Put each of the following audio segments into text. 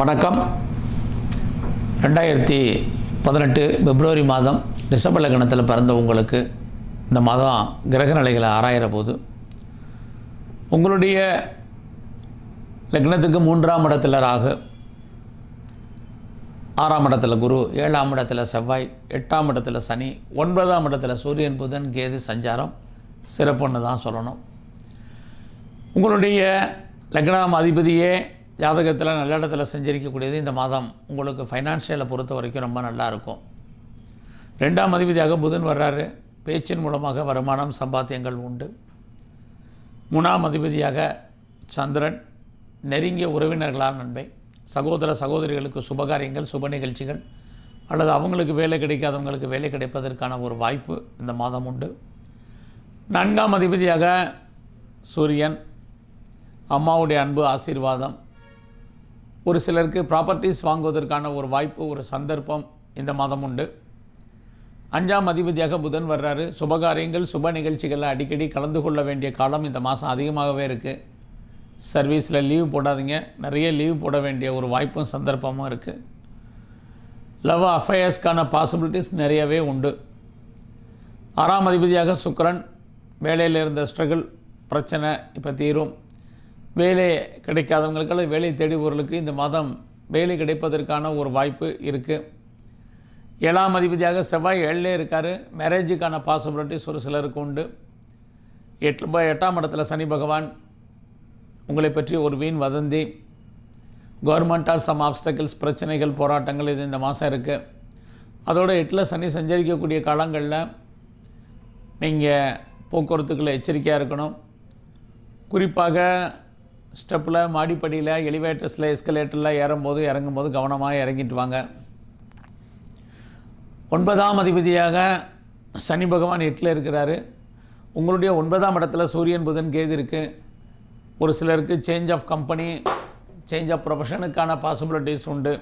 வணக்கம் ரெண்டாயிரத்தி பதினெட்டு பிப்ரவரி மாதம் ரிஷப லக்னத்தில் பிறந்த உங்களுக்கு இந்த மாதம் கிரக நிலைகளை ஆராயிற போது உங்களுடைய லக்னத்துக்கு மூன்றாம் இடத்துல ராகு ஆறாம் இடத்துல குரு ஏழாம் இடத்துல செவ்வாய் எட்டாம் இடத்துல சனி ஒன்பதாம் இடத்துல சூரியன் புதன் கேது சஞ்சாரம் சிறப்புன்னு தான் சொல்லணும் உங்களுடைய லக்னாம் அதிபதியே ஜாதகத்தில் நல்ல இடத்துல செஞ்சிருக்கக்கூடியது இந்த மாதம் உங்களுக்கு ஃபைனான்ஷியலை பொறுத்த வரைக்கும் ரொம்ப நல்லாயிருக்கும் ரெண்டாம் அதிபதியாக புதன் வர்றாரு பேச்சின் மூலமாக வருமானம் சம்பாத்தியங்கள் உண்டு மூணாம் அதிபதியாக சந்திரன் நெருங்கிய உறவினர்களால் நண்பை சகோதர சகோதரிகளுக்கு சுபகாரியங்கள் சுப நிகழ்ச்சிகள் அல்லது அவங்களுக்கு வேலை கிடைக்காதவங்களுக்கு வேலை கிடைப்பதற்கான ஒரு வாய்ப்பு இந்த மாதம் உண்டு நான்காம் அதிபதியாக சூரியன் அம்மாவுடைய அன்பு ஆசீர்வாதம் ஒரு சிலருக்கு ப்ராப்பர்ட்டிஸ் வாங்குவதற்கான ஒரு வாய்ப்பு ஒரு சந்தர்ப்பம் இந்த மாதம் உண்டு அஞ்சாம் அதிபதியாக புதன் வர்றாரு சுபகாரியங்கள் சுப நிகழ்ச்சிகளில் அடிக்கடி கலந்து கொள்ள வேண்டிய காலம் இந்த மாதம் அதிகமாகவே இருக்குது சர்வீஸில் லீவ் போடாதீங்க நிறைய லீவ் போட வேண்டிய ஒரு வாய்ப்பும் சந்தர்ப்பமும் இருக்குது லவ் அஃபேர்ஸ்க்கான பாசிபிலிட்டிஸ் நிறையவே உண்டு ஆறாம் அதிபதியாக சுக்கரன் வேலையில் இருந்த ஸ்ட்ரகிள் பிரச்சனை இப்போ தீரும் வேலை கிடைக்காதவங்களுக்கெல்லாம் வேலை தேடுபவர்களுக்கு இந்த மாதம் வேலை கிடைப்பதற்கான ஒரு வாய்ப்பு இருக்குது ஏழாம் அதிபதியாக செவ்வாய் ஏழிலே இருக்கார் மேரேஜுக்கான பாசிபிலிட்டிஸ் ஒரு சிலருக்கு உண்டு எட்டு எட்டாம் இடத்துல சனி பகவான் உங்களை பற்றி ஒரு வீண் வதந்தி கவர்மெண்ட்டால் சம் ஆப்ஸ்டக்கிள்ஸ் பிரச்சனைகள் போராட்டங்கள் இது இந்த மாதம் இருக்குது அதோடு எட்டில் சனி சஞ்சரிக்கக்கூடிய காலங்களில் நீங்கள் போக்குவரத்துக்குள்ளே எச்சரிக்கையாக இருக்கணும் குறிப்பாக ஸ்டெப்பில் மாடிப்படியில் எலிவேட்டர்ஸில் எஸ்கலேட்டரில் ஏறும்போது இறங்கும்போது கவனமாக இறங்கிட்டு வாங்க ஒன்பதாம் அதிபதியாக சனி பகவான் எட்டில் இருக்கிறாரு உங்களுடைய ஒன்பதாம் இடத்துல சூரியன் புதன் கேது இருக்குது ஒரு சிலருக்கு change of company change of ப்ரொஃபஷனுக்கான பாசிபிலிட்டிஸ் உண்டு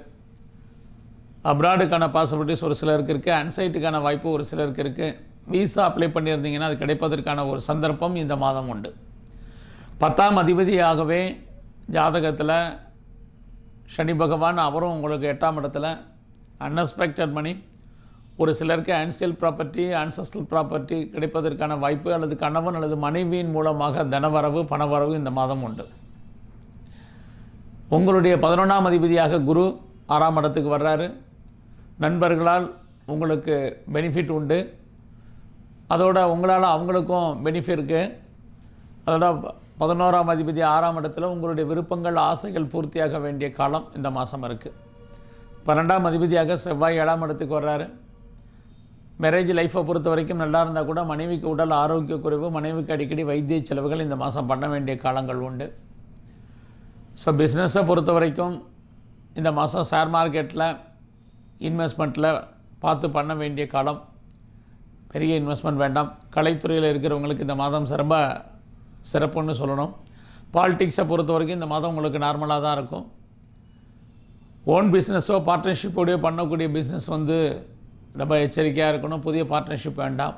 அப்ராடுக்கான பாசிபிலிட்டிஸ் ஒரு சிலருக்கு இருக்குது அன்சைட்டுக்கான வாய்ப்பு ஒரு சிலருக்கு இருக்குது விசா அப்ளை பண்ணியிருந்தீங்கன்னா அது கிடைப்பதற்கான ஒரு சந்தர்ப்பம் இந்த மாதம் உண்டு பத்தாம் அதிபதியாகவே ஜாதகத்தில் சனி பகவான் அவரும் உங்களுக்கு எட்டாம் இடத்துல அன்எக்ஸ்பெக்டட் மணி ஒரு சிலருக்கு ஆன்சியல் ப்ராப்பர்ட்டி ஆன்சஸ்டல் ப்ராப்பர்ட்டி கிடைப்பதற்கான வாய்ப்பு அல்லது கணவன் அல்லது மனைவியின் மூலமாக தனவரவு பணவரவு இந்த மாதம் உண்டு உங்களுடைய பதினொன்றாம் அதிபதியாக குரு ஆறாம் இடத்துக்கு வர்றாரு நண்பர்களால் உங்களுக்கு பெனிஃபிட் உண்டு அதோட உங்களால் அவங்களுக்கும் பெனிஃபிட் இருக்குது அதோட பதினோராம் அதிபதி ஆறாம் இடத்துல உங்களுடைய விருப்பங்கள் ஆசைகள் பூர்த்தியாக வேண்டிய காலம் இந்த மாதம் இருக்குது பன்னெண்டாம் அதிபதியாக செவ்வாய் ஏழாம் இடத்துக்கு வர்றாரு மேரேஜ் லைஃப்பை பொறுத்த வரைக்கும் நல்லா இருந்தால் கூட மனைவிக்கு உடல் ஆரோக்கிய குறைவு மனைவிக்கு அடிக்கடி வைத்திய செலவுகள் இந்த மாதம் பண்ண வேண்டிய காலங்கள் உண்டு ஸோ பிஸ்னஸை பொறுத்த வரைக்கும் இந்த மாதம் ஷேர் மார்க்கெட்டில் இன்வெஸ்ட்மெண்ட்டில் பார்த்து பண்ண வேண்டிய காலம் பெரிய இன்வெஸ்ட்மெண்ட் வேண்டாம் கலைத்துறையில் இருக்கிறவங்களுக்கு இந்த மாதம் சிறம்ப சிறப்புன்னு சொல்லணும் பாலிட்டிக்ஸை பொறுத்த வரைக்கும் இந்த மாதம் உங்களுக்கு நார்மலாக தான் இருக்கும் ஓன் பிஸ்னஸோ பார்ட்னர்ஷிப்போடையோ பண்ணக்கூடிய பிஸ்னஸ் வந்து ரொம்ப எச்சரிக்கையாக இருக்கணும் புதிய பார்ட்னர்ஷிப் வேண்டாம்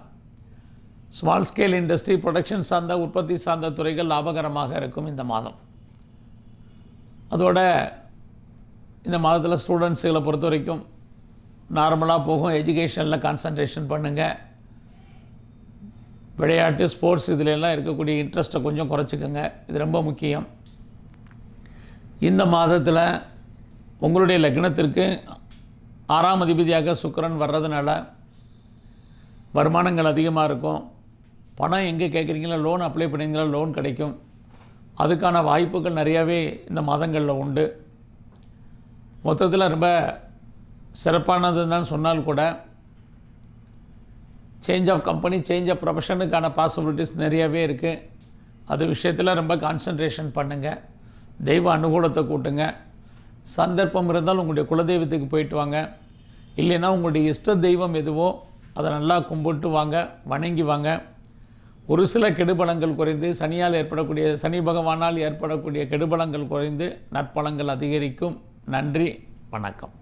ஸ்மால் ஸ்கேல் இண்டஸ்ட்ரி ப்ரொடக்ஷன் சார்ந்த உற்பத்தி சார்ந்த துறைகள் லாபகரமாக இருக்கும் இந்த மாதம் அதோட இந்த மாதத்தில் ஸ்டூடெண்ட்ஸுகளை பொறுத்த வரைக்கும் நார்மலாக போகும் எஜுகேஷனில் கான்சன்ட்ரேஷன் பண்ணுங்கள் விளையாட்டு ஸ்போர்ட்ஸ் இதிலெல்லாம் இருக்கக்கூடிய இன்ட்ரெஸ்ட்டை கொஞ்சம் குறைச்சிக்கோங்க இது ரொம்ப முக்கியம் இந்த மாதத்தில் உங்களுடைய லக்னத்திற்கு ஆறாம் அதிபதியாக சுக்கரன் வர்றதுனால வருமானங்கள் அதிகமாக இருக்கும் பணம் எங்கே கேட்குறீங்களோ லோன் அப்ளை பண்ணிங்களோ லோன் கிடைக்கும் அதுக்கான வாய்ப்புகள் நிறையாவே இந்த மாதங்களில் உண்டு மொத்தத்தில் ரொம்ப சிறப்பானதுன்னு தான் சொன்னால் கூட change of company change of ப்ரொஃபஷனுக்கான பாசிபிலிட்டிஸ் நிறையாவே இருக்குது அது விஷயத்தில் ரொம்ப கான்சன்ட்ரேஷன் பண்ணுங்கள் தெய்வ அனுகூலத்தை கூட்டுங்க சந்தர்ப்பம் இருந்தால் உங்களுடைய குலதெய்வத்துக்கு போயிட்டு வாங்க இல்லைன்னா உங்களுடைய இஷ்ட தெய்வம் எதுவோ அதை நல்லா கும்பிட்டு வாங்க வணங்கி வாங்க ஒரு சில கெடுபலங்கள் குறைந்து சனியால் ஏற்படக்கூடிய சனி பகவானால் ஏற்படக்கூடிய கெடுபலங்கள் குறைந்து நற்பலங்கள் அதிகரிக்கும் நன்றி வணக்கம்